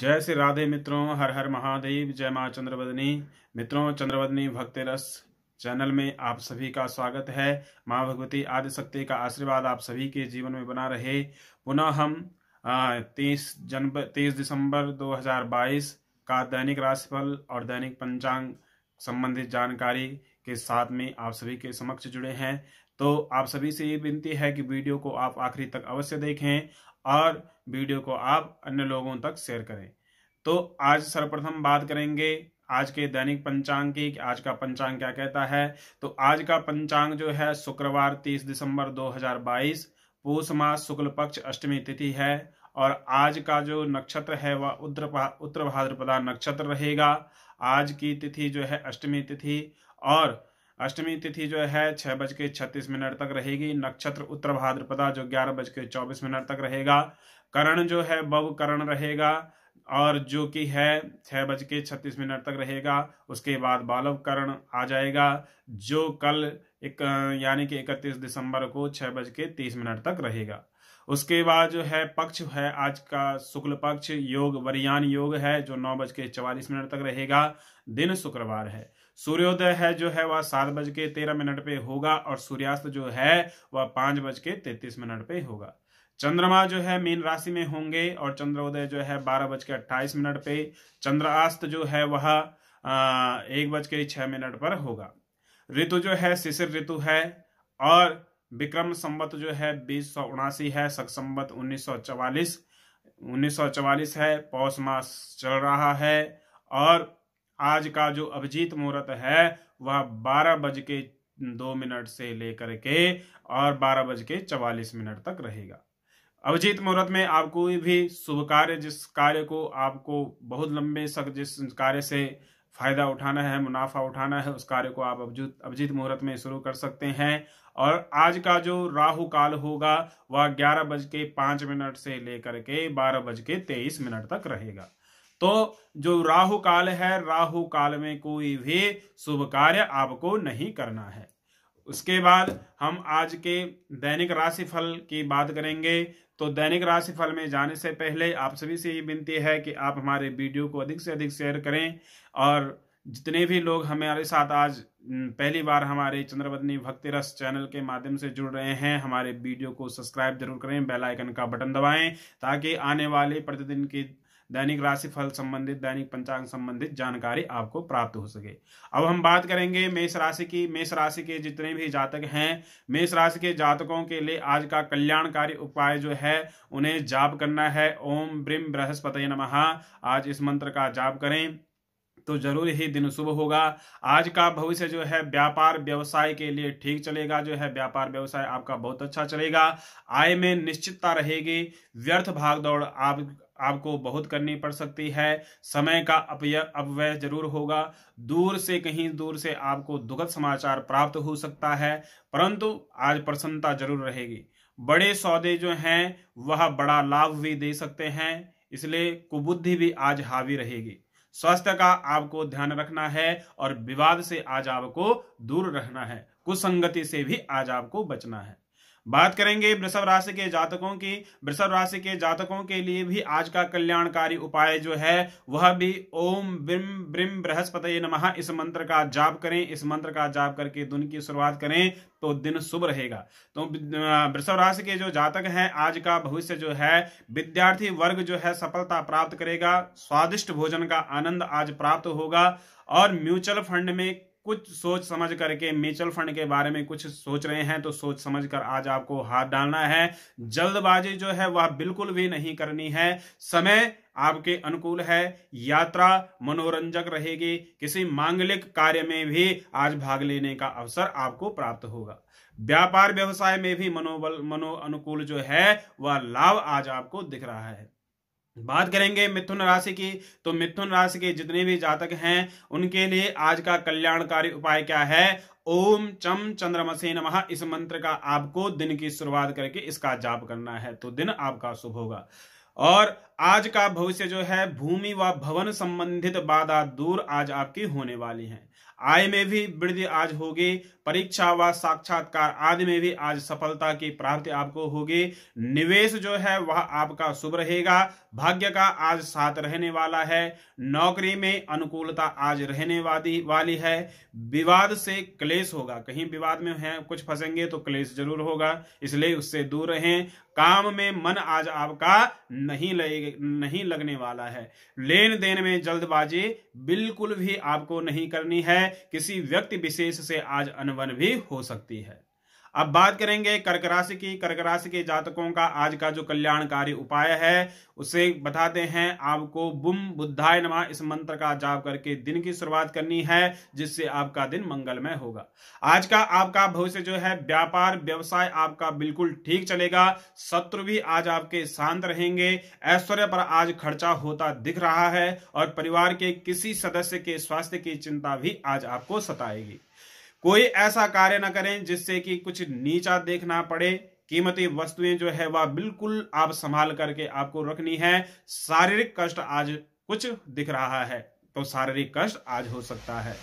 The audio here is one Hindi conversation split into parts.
जय श्री राधे मित्रों हर हर महादेव जय माँ चंद्रवदनी मित्रों चंद्रवदनी भक्त रस चैनल में आप सभी का स्वागत है माँ भगवती आदि शक्ति का आशीर्वाद आप सभी के जीवन में बना रहे पुनः हम तीस जनब तीस दिसंबर 2022 का दैनिक राशिफल और दैनिक पंचांग संबंधित जानकारी के साथ में आप सभी के समक्ष जुड़े हैं तो आप सभी से ये विनती है कि वीडियो को आप आखिरी तक अवश्य देखें और वीडियो को आप अन्य लोगों तक शेयर करें तो आज सर्वप्रथम बात करेंगे आज के दैनिक पंचांग की आज का पंचांग क्या कहता है तो आज का पंचांग जो है शुक्रवार 30 दिसंबर 2022 पूष मास शुक्ल पक्ष अष्टमी तिथि है और आज का जो नक्षत्र है वह उत्तर उत्तर भाद्रपदा नक्षत्र रहेगा आज की तिथि जो है अष्टमी तिथि और अष्टमी तिथि जो है छह बज के छत्तीस मिनट तक रहेगी नक्षत्र उत्तर भाद्रपदा जो ग्यारह बज के चौबीस मिनट तक रहेगा करण जो है बव करण रहेगा और जो कि है छह बज के छत्तीस मिनट तक रहेगा उसके बाद बालव करण आ जाएगा जो कल एक यानी कि इकतीस दिसंबर को छह बज के तीस मिनट तक रहेगा उसके बाद जो है पक्ष है आज का शुक्ल पक्ष योग वरियान योग है जो नौ बज के चवालीस मिनट तक रहेगा दिन शुक्रवार है सूर्योदय है जो है वह सात बज के तेरह मिनट पे होगा और सूर्यास्त जो है वह पांच बज के तैतीस मिनट पे होगा चंद्रमा जो है मीन राशि में होंगे और चंद्रोदय जो है बारह बज के अट्ठाईस मिनट पे चंद्रास्त जो है वह एक बज के छह मिनट पर होगा ऋतु जो है शिशिर ऋतु है और विक्रम संबत जो है बीस सौ उनासी है सख संबत उन्नीस सौ चवालीस उन्नीस सौ चवालीस है पौष मास चल रहा है और आज का जो अभिजीत मुहूर्त है वह बारह बज के दो मिनट से लेकर के और बारह बज के चवालीस मिनट तक रहेगा अभिजीत मुहूर्त में आप कोई भी शुभ कार्य जिस कार्य को आपको बहुत लंबे सक जिस कार्य से फायदा उठाना है मुनाफा उठाना है उस कार्य को आप अभिजीत अभिजीत मुहूर्त में शुरू कर सकते हैं और आज का जो राहु काल होगा वह ग्यारह बज के पाँच मिनट से लेकर के बारह बज के तेईस मिनट तक रहेगा तो जो राहु काल है राहु काल में कोई भी शुभ कार्य आपको नहीं करना है उसके बाद हम आज के दैनिक राशिफल की बात करेंगे तो दैनिक राशिफल में जाने से पहले आप सभी से ये विनती है कि आप हमारे वीडियो को अधिक से अधिक शेयर करें और जितने भी लोग हमारे साथ आज पहली बार हमारे चंद्रवदनी भक्ति रस चैनल के माध्यम से जुड़ रहे हैं हमारे वीडियो को सब्सक्राइब जरूर करें बेल आइकन का बटन दबाएं ताकि आने वाले प्रतिदिन की दैनिक राशिफल संबंधित दैनिक पंचांग संबंधित जानकारी आपको प्राप्त हो सके अब हम बात करेंगे मेष राशि की मेष राशि के जितने भी जातक हैं मेष राशि के जातकों के लिए आज का कल्याणकारी उपाय जो है उन्हें जाप करना है ओम ब्रिम बृहस्पति नमः आज इस मंत्र का जाप करें तो जरूर ही दिन शुभ होगा आज का भविष्य जो है व्यापार व्यवसाय के लिए ठीक चलेगा जो है व्यापार व्यवसाय आपका बहुत अच्छा चलेगा आय में निश्चितता रहेगी व्यर्थ भागदौड़ आप आपको बहुत करनी पड़ सकती है समय का अपय अपव्यय जरूर होगा दूर से कहीं दूर से आपको दुखद समाचार प्राप्त हो सकता है परंतु आज प्रसन्नता जरूर रहेगी बड़े सौदे जो हैं वह बड़ा लाभ भी दे सकते हैं इसलिए कुबुद्धि भी आज हावी रहेगी स्वास्थ्य का आपको ध्यान रखना है और विवाद से आज आपको दूर रहना है कुसंगति से भी आज आपको बचना है बात करेंगे वृषभ राशि के जातकों की वृषभ राशि के जातकों के लिए भी आज का कल्याणकारी उपाय जो है वह भी ओम ब्रिम ब्रिम बृहस्पति नमः इस मंत्र का जाप करें इस मंत्र का जाप करके दिन की शुरुआत करें तो दिन शुभ रहेगा तो वृषभ राशि के जो जातक हैं आज का भविष्य जो है विद्यार्थी वर्ग जो है सफलता प्राप्त करेगा स्वादिष्ट भोजन का आनंद आज प्राप्त होगा और म्यूचुअल फंड में कुछ सोच समझ करके म्यूचुअल फंड के बारे में कुछ सोच रहे हैं तो सोच समझ कर आज आपको हाथ डालना है जल्दबाजी जो है वह बिल्कुल भी नहीं करनी है समय आपके अनुकूल है यात्रा मनोरंजक रहेगी किसी मांगलिक कार्य में भी आज भाग लेने का अवसर आपको प्राप्त होगा व्यापार व्यवसाय में भी मनोबल मनो अनुकूल जो है वह लाभ आज आपको दिख रहा है बात करेंगे मिथुन राशि की तो मिथुन राशि के जितने भी जातक हैं उनके लिए आज का कल्याणकारी उपाय क्या है ओम चम चंद्रमसे नमः इस मंत्र का आपको दिन की शुरुआत करके इसका जाप करना है तो दिन आपका शुभ होगा और आज का भविष्य जो है भूमि व भवन संबंधित बाधा दूर आज आपकी होने वाली है आय में भी वृद्धि आज होगी परीक्षा व साक्षात्कार आदि में भी आज सफलता की प्राप्ति आपको होगी निवेश जो है वह आपका शुभ रहेगा भाग्य का आज साथ रहने वाला है नौकरी में अनुकूलता आज रहने वाली वाली है विवाद से क्लेश होगा कहीं विवाद में है कुछ फंसेंगे तो क्लेश जरूर होगा इसलिए उससे दूर रहें काम में मन आज आपका नहीं लगे नहीं लगने वाला है लेन देन में जल्दबाजी बिल्कुल भी आपको नहीं करनी है किसी व्यक्ति विशेष से आज अनबन भी हो सकती है अब बात करेंगे कर्क राशि की कर्क राशि के जातकों का आज का जो कल्याणकारी उपाय है उसे बताते हैं आपको बुम बुद्धाय नमा इस मंत्र का जाप करके दिन की शुरुआत करनी है जिससे आपका दिन मंगलमय होगा आज का आपका भविष्य जो है व्यापार व्यवसाय आपका बिल्कुल ठीक चलेगा शत्रु भी आज आपके शांत रहेंगे ऐश्वर्य पर आज खर्चा होता दिख रहा है और परिवार के किसी सदस्य के स्वास्थ्य की चिंता भी आज आपको सताएगी कोई ऐसा कार्य ना करें जिससे कि कुछ नीचा देखना पड़े कीमती वस्तुएं जो है वह बिल्कुल आप संभाल करके आपको रखनी है शारीरिक कष्ट आज कुछ दिख रहा है तो शारीरिक कष्ट आज हो सकता है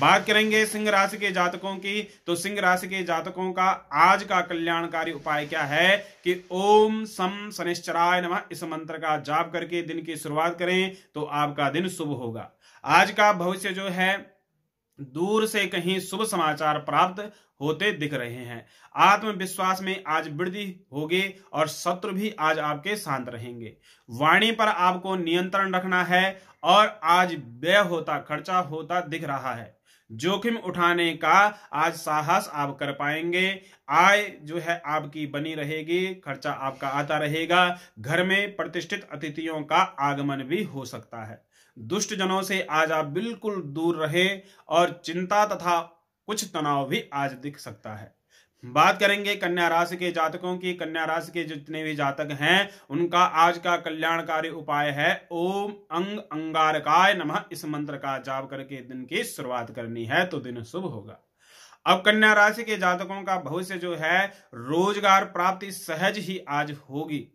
बात करेंगे सिंह राशि के जातकों की तो सिंह राशि के जातकों का आज का कल्याणकारी उपाय क्या है कि ओम सम शनिश्चराय नमः इस मंत्र का जाप करके दिन की शुरुआत करें तो आपका दिन शुभ होगा आज का भविष्य जो है दूर से कहीं शुभ समाचार प्राप्त होते दिख रहे हैं आत्मविश्वास में आज वृद्धि होगी और शत्रु भी आज आपके शांत रहेंगे वाणी पर आपको नियंत्रण रखना है और आज व्यय होता खर्चा होता दिख रहा है जोखिम उठाने का आज साहस आप कर पाएंगे आय जो है आपकी बनी रहेगी खर्चा आपका आता रहेगा घर में प्रतिष्ठित अतिथियों का आगमन भी हो सकता है दुष्ट जनों से आज आप बिल्कुल दूर रहे और चिंता तथा कुछ तनाव भी आज दिख सकता है बात करेंगे कन्या राशि के जातकों की कन्या राशि के जितने भी जातक हैं उनका आज का कल्याणकारी उपाय है ओम अंग अंगारकाय नमः इस मंत्र का जाप करके दिन की शुरुआत करनी है तो दिन शुभ होगा अब कन्या राशि के जातकों का भविष्य जो है रोजगार प्राप्ति सहज ही आज होगी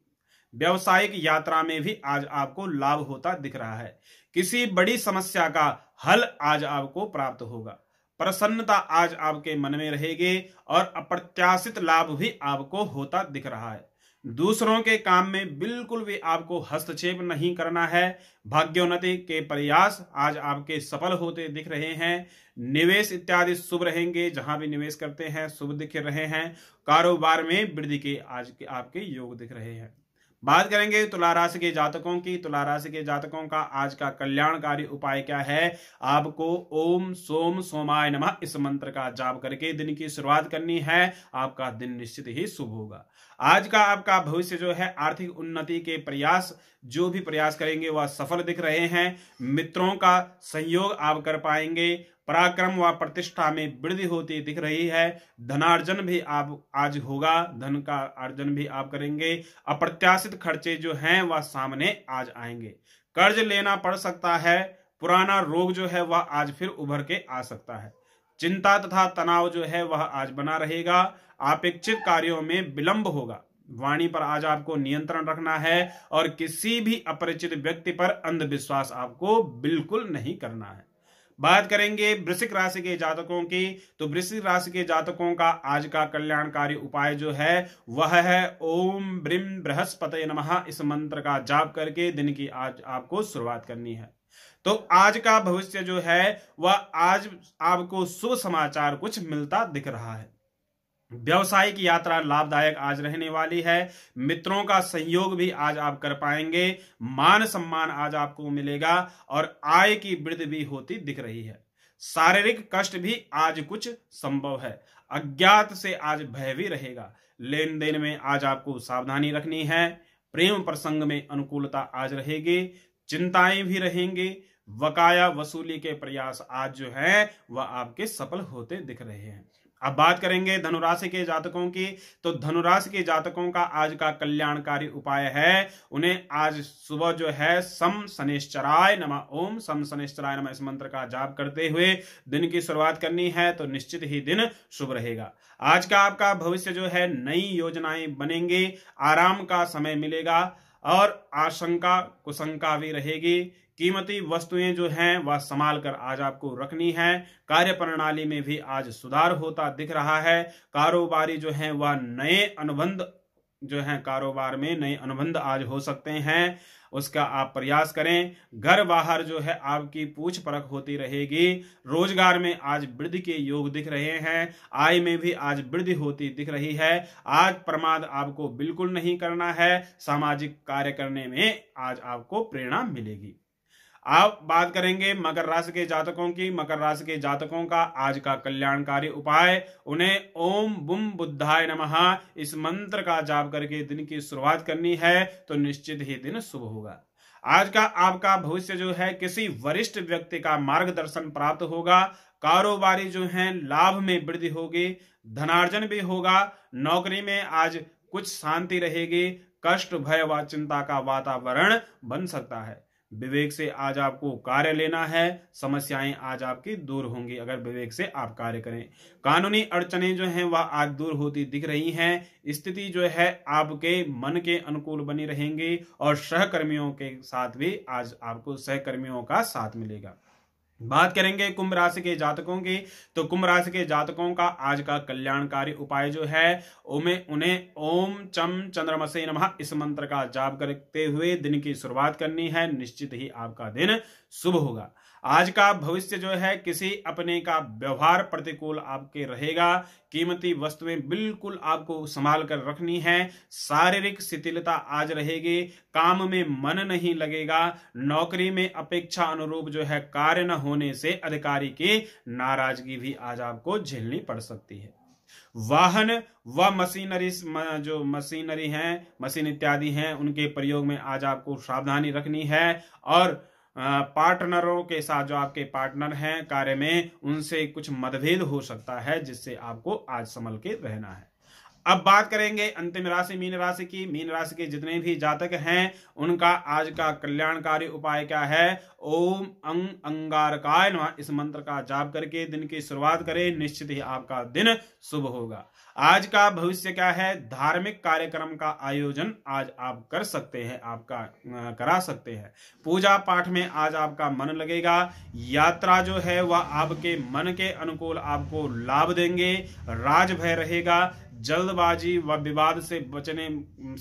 व्यवसायिक यात्रा में भी आज आपको लाभ होता दिख रहा है किसी बड़ी समस्या का हल आज आपको प्राप्त होगा प्रसन्नता आज आपके मन में रहेगी और अप्रत्याशित लाभ भी आपको होता दिख रहा है दूसरों के काम में बिल्कुल भी आपको हस्तक्षेप नहीं करना है भाग्योन्नति के प्रयास आज आपके सफल होते दिख रहे हैं निवेश इत्यादि शुभ रहेंगे जहां भी निवेश करते हैं शुभ दिख रहे हैं कारोबार में वृद्धि के आज के आपके योग दिख रहे हैं बात करेंगे तुला राशि के जातकों की तुला राशि के जातकों का आज का कल्याणकारी उपाय क्या है आपको ओम सोम सोमाय नमः इस मंत्र का जाप करके दिन की शुरुआत करनी है आपका दिन निश्चित ही शुभ होगा आज का आपका भविष्य जो है आर्थिक उन्नति के प्रयास जो भी प्रयास करेंगे वह सफल दिख रहे हैं मित्रों का सहयोग आप कर पाएंगे पराक्रम व प्रतिष्ठा में वृद्धि होती दिख रही है धनार्जन भी आप आज होगा धन का अर्जन भी आप करेंगे अप्रत्याशित खर्चे जो हैं वह सामने आज आएंगे कर्ज लेना पड़ सकता है पुराना रोग जो है वह आज फिर उभर के आ सकता है चिंता तथा तनाव जो है वह आज बना रहेगा अपेक्षित कार्यों में विलंब होगा वाणी पर आज आपको नियंत्रण रखना है और किसी भी अपरिचित व्यक्ति पर अंधविश्वास आपको बिल्कुल नहीं करना है बात करेंगे वृश्चिक राशि के जातकों की तो वृश्चिक राशि के जातकों का आज का कल्याणकारी उपाय जो है वह है ओम ब्रिम बृहस्पति नमः इस मंत्र का जाप करके दिन की आज आपको शुरुआत करनी है तो आज का भविष्य जो है वह आज आपको शुभ समाचार कुछ मिलता दिख रहा है व्यवसाय की यात्रा लाभदायक आज रहने वाली है मित्रों का सहयोग भी आज आप कर पाएंगे मान सम्मान आज आपको मिलेगा और आय की वृद्धि भी होती दिख रही है शारीरिक कष्ट भी आज कुछ संभव है अज्ञात से आज भय भी रहेगा लेन देन में आज आपको सावधानी रखनी है प्रेम प्रसंग में अनुकूलता आज रहेगी चिंताएं भी रहेंगी वकाया वसूली के प्रयास आज जो है वह आपके सफल होते दिख रहे हैं अब बात करेंगे धनुराशि के जातकों की तो धनुराशि के जातकों का आज का कल्याणकारी उपाय है उन्हें आज सुबह जो है सम शनिश्चराय नमः ओम सम शनिश्चराय नमः इस मंत्र का जाप करते हुए दिन की शुरुआत करनी है तो निश्चित ही दिन शुभ रहेगा आज का आपका भविष्य जो है नई योजनाएं बनेंगी आराम का समय मिलेगा और आशंका कुशंका भी रहेगी कीमती वस्तुएं जो हैं वह संभाल कर आज आपको रखनी है कार्य प्रणाली में भी आज सुधार होता दिख रहा है कारोबारी जो हैं वह नए अनुबंध जो हैं कारोबार में नए अनुबंध आज हो सकते हैं उसका आप प्रयास करें घर बाहर जो है आपकी पूछ परख होती रहेगी रोजगार में आज वृद्धि के योग दिख रहे हैं आय में भी आज वृद्धि होती दिख रही है आज प्रमाद आपको बिल्कुल नहीं करना है सामाजिक कार्य करने में आज आपको प्रेरणा मिलेगी अब बात करेंगे मकर राशि के जातकों की मकर राशि के जातकों का आज का कल्याणकारी उपाय उन्हें ओम बुम बुद्धाय नमः इस मंत्र का जाप करके दिन की शुरुआत करनी है तो निश्चित ही दिन शुभ होगा आज का आपका भविष्य जो है किसी वरिष्ठ व्यक्ति का मार्गदर्शन प्राप्त होगा कारोबारी जो है लाभ में वृद्धि होगी धनार्जन भी होगा नौकरी में आज कुछ शांति रहेगी कष्ट भय व चिंता का वातावरण बन सकता है विवेक से आज आपको कार्य लेना है समस्याएं आज आपकी दूर होंगी अगर विवेक से आप कार्य करें कानूनी अड़चने जो हैं वह आज दूर होती दिख रही हैं स्थिति जो है आपके मन के अनुकूल बनी रहेंगी और सहकर्मियों के साथ भी आज आपको सहकर्मियों का साथ मिलेगा बात करेंगे कुंभ राशि के जातकों की तो कुंभ राशि के जातकों का आज का कल्याणकारी उपाय जो है उमें उन्हें ओम चम चंद्रमसे नमः इस मंत्र का जाप करते हुए दिन की शुरुआत करनी है निश्चित ही आपका दिन शुभ होगा आज का भविष्य जो है किसी अपने का व्यवहार प्रतिकूल आपके रहेगा कीमती वस्तुएं बिल्कुल आपको संभाल कर रखनी है शारीरिक शिथिलता आज रहेगी काम में मन नहीं लगेगा नौकरी में अपेक्षा अनुरूप जो है कार्य न होने से अधिकारी की नाराजगी भी आज आपको झेलनी पड़ सकती है वाहन व वा मशीनरी जो मशीनरी है मशीन इत्यादि है उनके प्रयोग में आज आपको सावधानी रखनी है और पार्टनरों के साथ जो आपके पार्टनर हैं कार्य में उनसे कुछ मतभेद हो सकता है जिससे आपको आज संभल के रहना है अब बात करेंगे अंतिम राशि मीन राशि की मीन राशि के जितने भी जातक हैं उनका आज का कल्याणकारी उपाय क्या है ओम अंग अंगारकाय नमः इस मंत्र का जाप करके दिन की शुरुआत करें निश्चित ही आपका दिन शुभ होगा आज का भविष्य क्या है धार्मिक कार्यक्रम का आयोजन आज आप कर सकते हैं आपका करा सकते हैं पूजा पाठ में आज आपका मन लगेगा यात्रा जो है वह आपके मन के अनुकूल आपको लाभ देंगे राज भय रहेगा जल्दबाजी व विवाद से बचने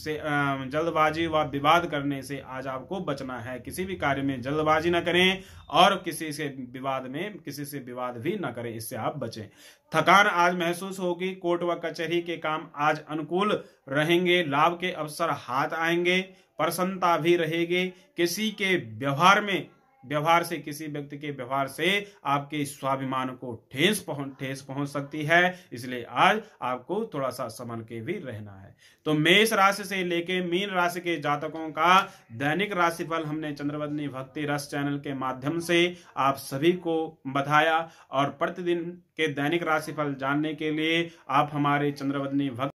से जल्दबाजी व विवाद करने से आज आपको बचना है किसी भी कार्य में जल्दबाजी ना करें और किसी से विवाद में किसी से विवाद भी ना करें इससे आप बचें थकान आज महसूस होगी कोर्ट व कचहरी के काम आज अनुकूल रहेंगे लाभ के अवसर हाथ आएंगे प्रसन्नता भी रहेगी किसी के व्यवहार में व्यवहार से किसी व्यक्ति के व्यवहार से आपके स्वाभिमान को ठेस पहुंच ठेस पहुंच सकती है इसलिए आज आपको थोड़ा सा संभल के भी रहना है तो मेष राशि से लेके मीन राशि के जातकों का दैनिक राशिफल हमने चंद्रवदनी भक्ति रस चैनल के माध्यम से आप सभी को बताया और प्रतिदिन के दैनिक राशिफल जानने के लिए आप हमारे चंद्रवदनी भक्ति